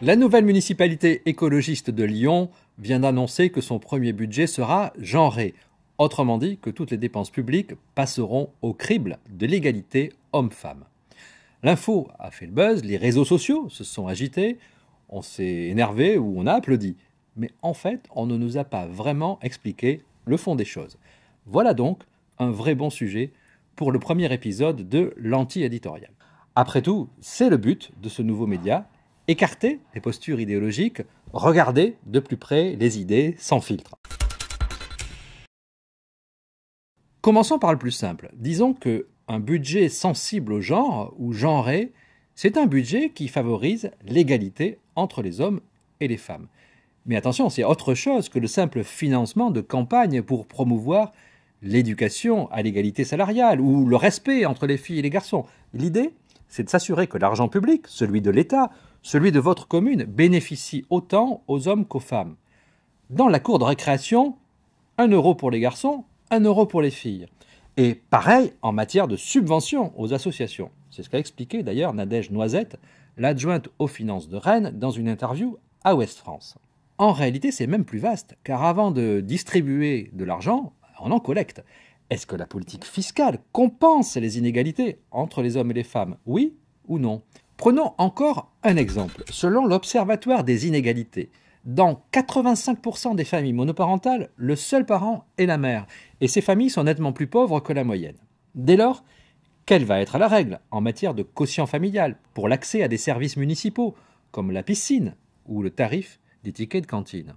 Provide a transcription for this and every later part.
La nouvelle municipalité écologiste de Lyon vient d'annoncer que son premier budget sera genré, autrement dit que toutes les dépenses publiques passeront au crible de l'égalité homme-femme. L'info a fait le buzz, les réseaux sociaux se sont agités, on s'est énervé ou on a applaudi. Mais en fait, on ne nous a pas vraiment expliqué le fond des choses. Voilà donc un vrai bon sujet pour le premier épisode de l'anti-éditorial. Après tout, c'est le but de ce nouveau média, écarter les postures idéologiques, regarder de plus près les idées sans filtre. Commençons par le plus simple. Disons que un budget sensible au genre ou genré, c'est un budget qui favorise l'égalité entre les hommes et les femmes. Mais attention, c'est autre chose que le simple financement de campagnes pour promouvoir l'éducation à l'égalité salariale ou le respect entre les filles et les garçons. L'idée, c'est de s'assurer que l'argent public, celui de l'État, celui de votre commune, bénéficie autant aux hommes qu'aux femmes. Dans la cour de récréation, un euro pour les garçons, un euro pour les filles. Et pareil en matière de subvention aux associations. C'est ce qu'a expliqué d'ailleurs Nadège Noisette, l'adjointe aux finances de Rennes, dans une interview à Ouest France. En réalité, c'est même plus vaste, car avant de distribuer de l'argent, on en collecte. Est-ce que la politique fiscale compense les inégalités entre les hommes et les femmes Oui ou non Prenons encore un exemple. Selon l'Observatoire des inégalités, dans 85% des familles monoparentales, le seul parent est la mère, et ces familles sont nettement plus pauvres que la moyenne. Dès lors, quelle va être la règle en matière de quotient familial pour l'accès à des services municipaux, comme la piscine ou le tarif des tickets de cantine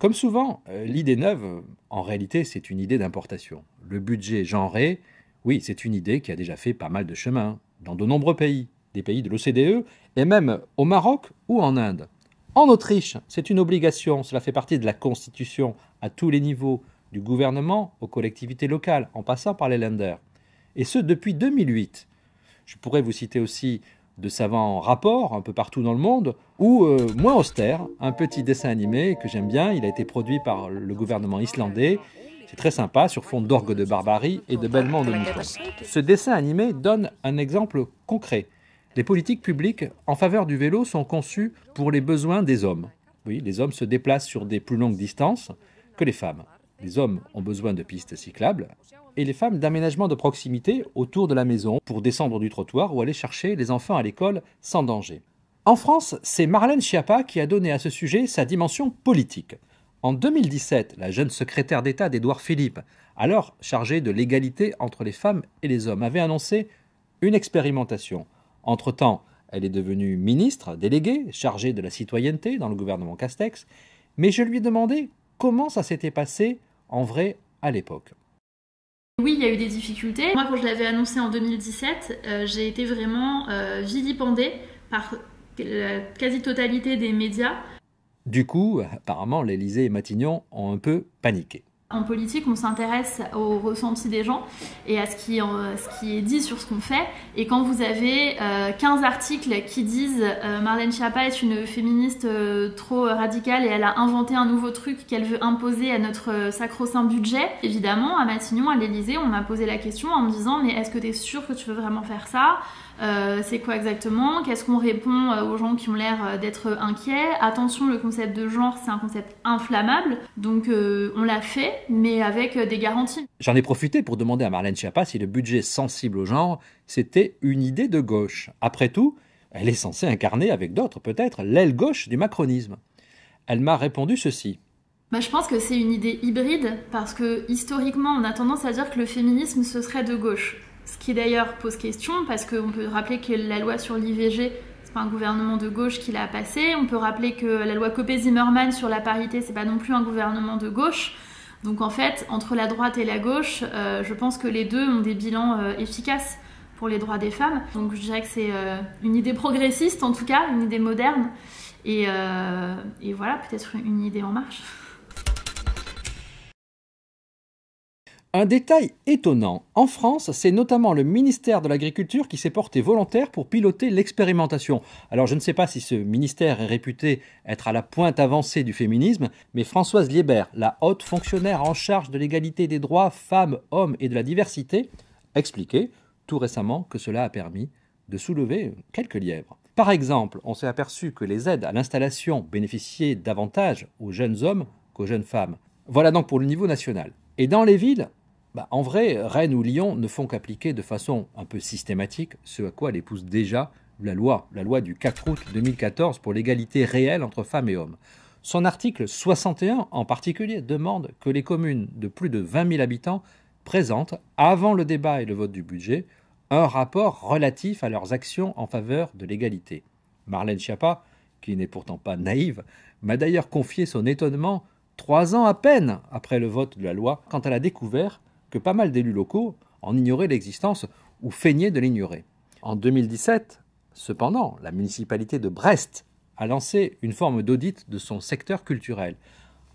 comme souvent, euh, l'idée neuve, en réalité, c'est une idée d'importation. Le budget genré, oui, c'est une idée qui a déjà fait pas mal de chemin dans de nombreux pays, des pays de l'OCDE, et même au Maroc ou en Inde. En Autriche, c'est une obligation, cela fait partie de la Constitution à tous les niveaux, du gouvernement aux collectivités locales, en passant par les lenders. Et ce, depuis 2008. Je pourrais vous citer aussi de savants rapports un peu partout dans le monde, ou euh, Moins austère, un petit dessin animé que j'aime bien. Il a été produit par le gouvernement islandais. C'est très sympa sur fond d'orgue de barbarie et de bellement de moutons. Ce dessin animé donne un exemple concret. Les politiques publiques en faveur du vélo sont conçues pour les besoins des hommes. Oui, les hommes se déplacent sur des plus longues distances que les femmes. Les hommes ont besoin de pistes cyclables et les femmes d'aménagements de proximité autour de la maison pour descendre du trottoir ou aller chercher les enfants à l'école sans danger. En France, c'est Marlène Schiappa qui a donné à ce sujet sa dimension politique. En 2017, la jeune secrétaire d'État d'Édouard Philippe, alors chargée de l'égalité entre les femmes et les hommes, avait annoncé une expérimentation. Entre-temps, elle est devenue ministre, déléguée, chargée de la citoyenneté dans le gouvernement Castex, mais je lui ai demandé comment ça s'était passé en vrai à l'époque. Oui, il y a eu des difficultés. Moi, quand je l'avais annoncé en 2017, euh, j'ai été vraiment euh, vilipendée par la euh, quasi-totalité des médias. Du coup, apparemment, l'Elysée et Matignon ont un peu paniqué. En politique, on s'intéresse au ressenti des gens et à ce qui, est dit sur ce qu'on fait. Et quand vous avez 15 euh, articles qui disent euh, Marlène Schiappa est une féministe euh, trop radicale et elle a inventé un nouveau truc qu'elle veut imposer à notre sacro-saint budget, évidemment, à Matignon, à l'Elysée, on m'a posé la question en me disant Mais est-ce que tu es sûr que tu veux vraiment faire ça c'est quoi exactement Qu'est-ce qu'on répond aux gens qui ont l'air d'être inquiets Attention, le concept de genre, c'est un concept inflammable, donc on l'a fait mais avec euh, des garanties. J'en ai profité pour demander à Marlène Schiappa si le budget sensible au genre, c'était une idée de gauche. Après tout, elle est censée incarner avec d'autres peut-être l'aile gauche du macronisme. Elle m'a répondu ceci. Bah, je pense que c'est une idée hybride parce que historiquement on a tendance à dire que le féminisme ce serait de gauche. Ce qui d'ailleurs pose question parce qu'on peut rappeler que la loi sur l'IVG c'est pas un gouvernement de gauche qui l'a passé. On peut rappeler que la loi copé zimmerman sur la parité c'est pas non plus un gouvernement de gauche. Donc en fait, entre la droite et la gauche, euh, je pense que les deux ont des bilans euh, efficaces pour les droits des femmes. Donc je dirais que c'est euh, une idée progressiste en tout cas, une idée moderne. et voilà, peut-être une idée en marche. Un détail étonnant, en France, c'est notamment le ministère de l'Agriculture qui s'est porté volontaire pour piloter l'expérimentation. Alors je ne sais pas si ce ministère est réputé être à la pointe avancée du féminisme, mais Françoise Liebert, la haute fonctionnaire en charge de l'égalité des droits femmes, hommes et de la diversité, expliquait tout récemment que cela a permis de soulever quelques lièvres. Par exemple, on s'est aperçu que les aides à l'installation bénéficiaient davantage aux jeunes hommes qu'aux jeunes femmes. Voilà donc pour le niveau national. Et dans les villes, bah, en vrai, Rennes ou Lyon ne font qu'appliquer de façon un peu systématique ce à quoi les pousse déjà la loi, la loi du 4 août 2014 pour l'égalité réelle entre femmes et hommes. Son article 61 en particulier demande que les communes de plus de 20 000 habitants présentent, avant le débat et le vote du budget, un rapport relatif à leurs actions en faveur de l'égalité. Marlène Schiappa, qui n'est pourtant pas naïve, m'a d'ailleurs confié son étonnement trois ans à peine après le vote de la loi quand elle a découvert que pas mal d'élus locaux en ignoraient l'existence ou feignaient de l'ignorer. En 2017, cependant, la municipalité de Brest a lancé une forme d'audit de son secteur culturel.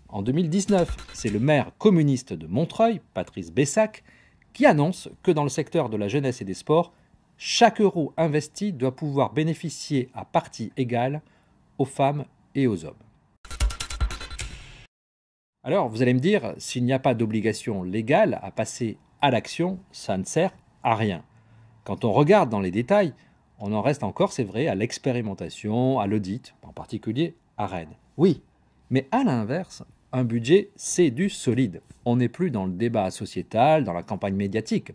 En 2019, c'est le maire communiste de Montreuil, Patrice Bessac, qui annonce que dans le secteur de la jeunesse et des sports, chaque euro investi doit pouvoir bénéficier à partie égale aux femmes et aux hommes. Alors, vous allez me dire, s'il n'y a pas d'obligation légale à passer à l'action, ça ne sert à rien. Quand on regarde dans les détails, on en reste encore, c'est vrai, à l'expérimentation, à l'audit, en particulier à Rennes. Oui, mais à l'inverse, un budget, c'est du solide. On n'est plus dans le débat sociétal, dans la campagne médiatique.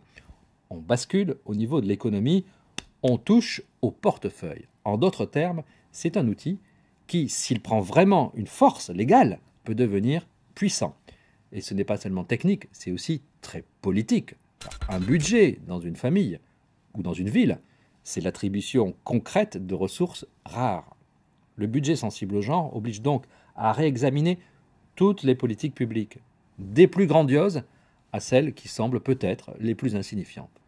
On bascule au niveau de l'économie, on touche au portefeuille. En d'autres termes, c'est un outil qui, s'il prend vraiment une force légale, peut devenir puissant. Et ce n'est pas seulement technique, c'est aussi très politique. Un budget dans une famille ou dans une ville, c'est l'attribution concrète de ressources rares. Le budget sensible au genre oblige donc à réexaminer toutes les politiques publiques, des plus grandioses à celles qui semblent peut-être les plus insignifiantes.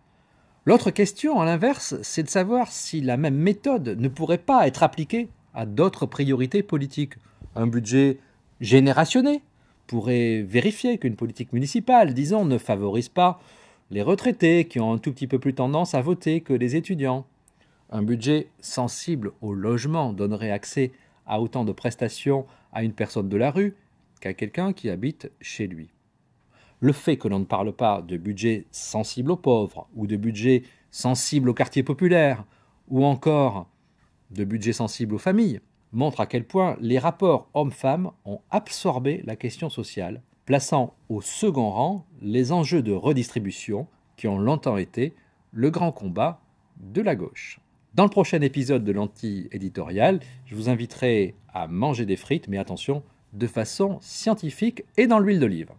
L'autre question, à l'inverse, c'est de savoir si la même méthode ne pourrait pas être appliquée à d'autres priorités politiques. Un budget générationné pourrait vérifier qu'une politique municipale, disons, ne favorise pas les retraités qui ont un tout petit peu plus tendance à voter que les étudiants. Un budget sensible au logement donnerait accès à autant de prestations à une personne de la rue qu'à quelqu'un qui habite chez lui. Le fait que l'on ne parle pas de budget sensible aux pauvres, ou de budget sensible aux quartiers populaires, ou encore de budget sensible aux familles, montre à quel point les rapports hommes-femmes ont absorbé la question sociale, plaçant au second rang les enjeux de redistribution qui ont longtemps été le grand combat de la gauche. Dans le prochain épisode de l'anti-éditorial, je vous inviterai à manger des frites, mais attention, de façon scientifique et dans l'huile d'olive.